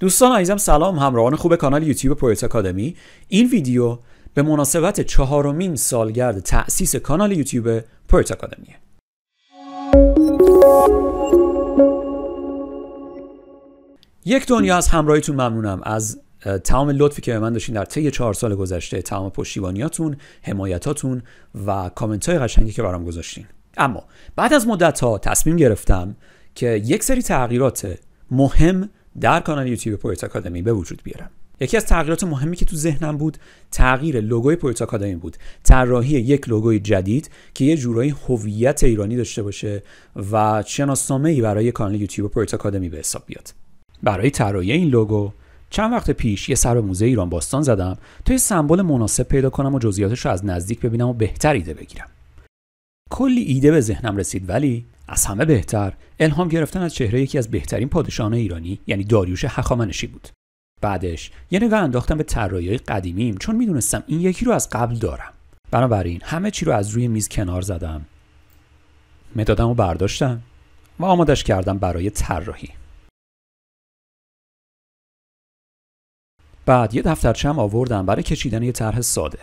دوستان عزیزم سلام همراهان خوب کانال یوتیوب پویت اکادمی این ویدیو به مناسبت چهارمین سالگرد تأسیس کانال یوتیوب پویت اکادمیه یک دنیا از همراهیتون ممنونم از تمام لطفی که به من داشتین در طی چهار سال گذشته تمام پشتیبانیاتون حمایتاتون و کامنت های قشنگی که برام گذاشتین اما بعد از مدت ها تصمیم گرفتم که یک سری تغییرات مهم در کانال یوتیوب پویت آکادمی به وجود بیارم یکی از تغییرات مهمی که تو ذهنم بود تغییر لوگوی پویت آکادمی بود طراحی یک لوگوی جدید که یه جورایی هویت ایرانی داشته باشه و شناسنامه ای برای کانال یوتیوب پویت آکادمی به حساب بیاد برای طراحی این لوگو چند وقت پیش یه سر موزه ایران باستان زدم تا یه سمبل مناسب پیدا کنم و جزئیاتش رو از نزدیک ببینم و بهتر ایده بگیرم کلی ایده به ذهنم رسید ولی از همه بهتر الهام گرفتن از چهره یکی از بهترین پادشاهان ایرانی یعنی داریوش هخامنشی بود بعدش یه نگاه انداختم به طراحیهای قدیمیم چون میدونستم این یکی رو از قبل دارم بنابراین همه چی رو از روی میز کنار زدم مدادم و برداشتم و آمادش کردم برای طراحی بعد یه هم آوردم برای کشیدن یه طرح ساده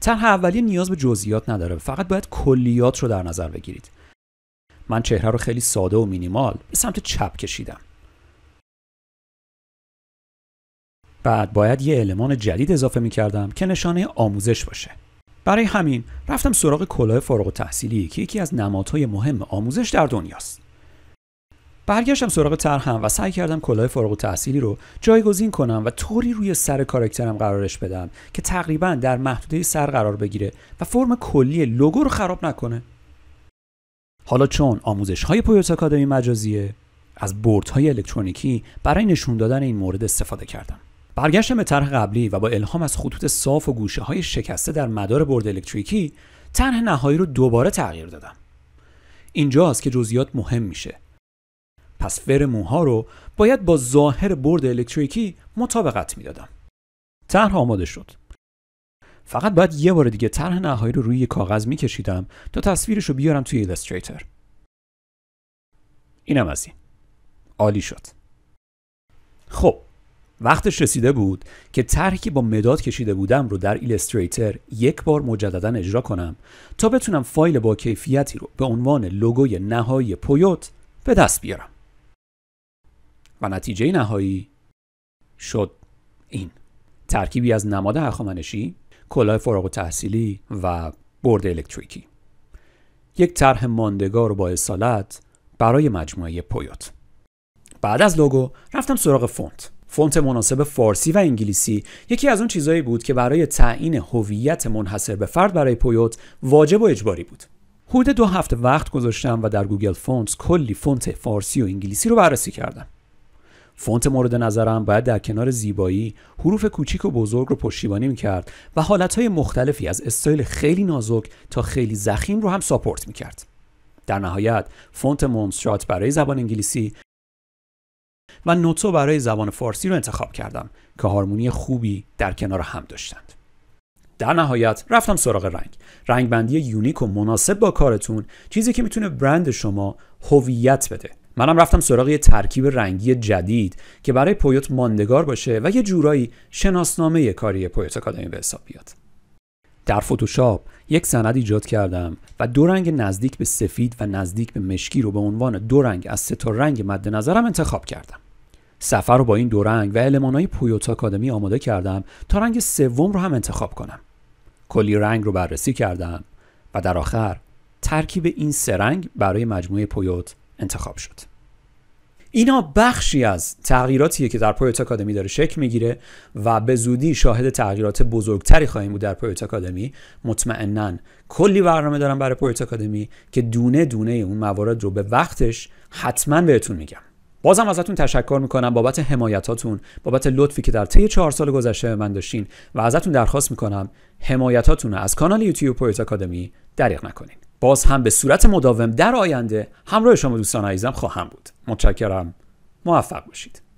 طرح اولیه نیاز به جزئیات نداره فقط باید کلیات رو در نظر بگیرید من چهره رو خیلی ساده و مینیمال به سمت چپ کشیدم بعد باید یه المان جدید اضافه می کردم که نشانه آموزش باشه برای همین رفتم سراغ کلاه فارغ و تحصیلی که یکی از نمادهای مهم آموزش در دنیاست برگشتم سراغ طرحم و سعی کردم کلاه فارغ و تحصیلی رو جایگزین کنم و طوری روی سر کارکترم قرارش بدم که تقریبا در محدوده سر قرار بگیره و فرم کلی لوگو رو خراب نکنه حالا چون آموزش های پویوس آکادمی مجازیه از های الکترونیکی برای نشون دادن این مورد استفاده کردم برگشتم به طرح قبلی و با الهام از خطوط صاف و گوشه های شکسته در مدار برد الکتریکی طرح نهایی رو دوباره تغییر دادم اینجاست که جزئیات مهم میشه پس فر موها رو باید با ظاهر برد الکتریکی مطابقت میدادم طرح آماده شد فقط باید یه بار دیگه طرح نهایی رو روی کاغذ میکشیدم تا تصویرش رو بیارم توی ایلستریتر اینم از این عالی شد خب وقتش رسیده بود که طرحی که با مداد کشیده بودم رو در ایلستریتر یک بار مجددا اجرا کنم تا بتونم فایل با کیفیتی رو به عنوان لوگوی نهایی پویوت به دست بیارم و نتیجه نهایی شد این ترکیبی از نماد هخامنشی کلاه و تحصیلی و برد الکتریکی یک طرح ماندگار با اصالت برای مجموعه پویوت بعد از لوگو رفتم سراغ فونت فونت مناسب فارسی و انگلیسی یکی از اون چیزایی بود که برای تعیین هویت منحصر به فرد برای پویوت واجب و اجباری بود حدود دو هفته وقت گذاشتم و در گوگل فونت کلی فونت فارسی و انگلیسی رو بررسی کردم فونت مورد نظرم باید در کنار زیبایی حروف کوچیک و بزرگ رو پشتیبانی میکرد و حالتهای مختلفی از استایل خیلی نازک تا خیلی زخیم رو هم ساپورت میکرد در نهایت فونت مونسترات برای زبان انگلیسی و نوتو برای زبان فارسی رو انتخاب کردم که هارمونی خوبی در کنار هم داشتند در نهایت رفتم سراغ رنگ رنگبندی یونیک و مناسب با کارتون چیزی که میتونه برند شما هویت بده منم رفتم سراغ یه ترکیب رنگی جدید که برای پویوت ماندگار باشه و یه جورایی شناسنامه کاری پویوت آکادمی به حساب بیاد در فتوشاپ یک سند ایجاد کردم و دو رنگ نزدیک به سفید و نزدیک به مشکی رو به عنوان دو رنگ از سه تا رنگ مد نظرم انتخاب کردم سفر رو با این دو رنگ و های پویوت آکادمی آماده کردم تا رنگ سوم رو هم انتخاب کنم کلی رنگ رو بررسی کردم و در آخر ترکیب این سه رنگ برای مجموعه پویوت انتخاب شد اینا بخشی از تغییراتیه که در پویوت آکادمی داره شکل میگیره و به زودی شاهد تغییرات بزرگتری خواهیم بود در پویوت آکادمی مطمئنا کلی برنامه دارم برای پویوت آکادمی که دونه دونه اون موارد رو به وقتش حتما بهتون میگم بازم ازتون تشکر میکنم بابت حمایتاتون بابت لطفی که در طی چهار سال گذشته به من داشتین و ازتون درخواست میکنم حمایتاتون از کانال یوتیوب پویوت آکادمی دریغ نکنید باز هم به صورت مداوم در آینده همراه شما دوستان عزیزم خواهم بود متشکرم موفق باشید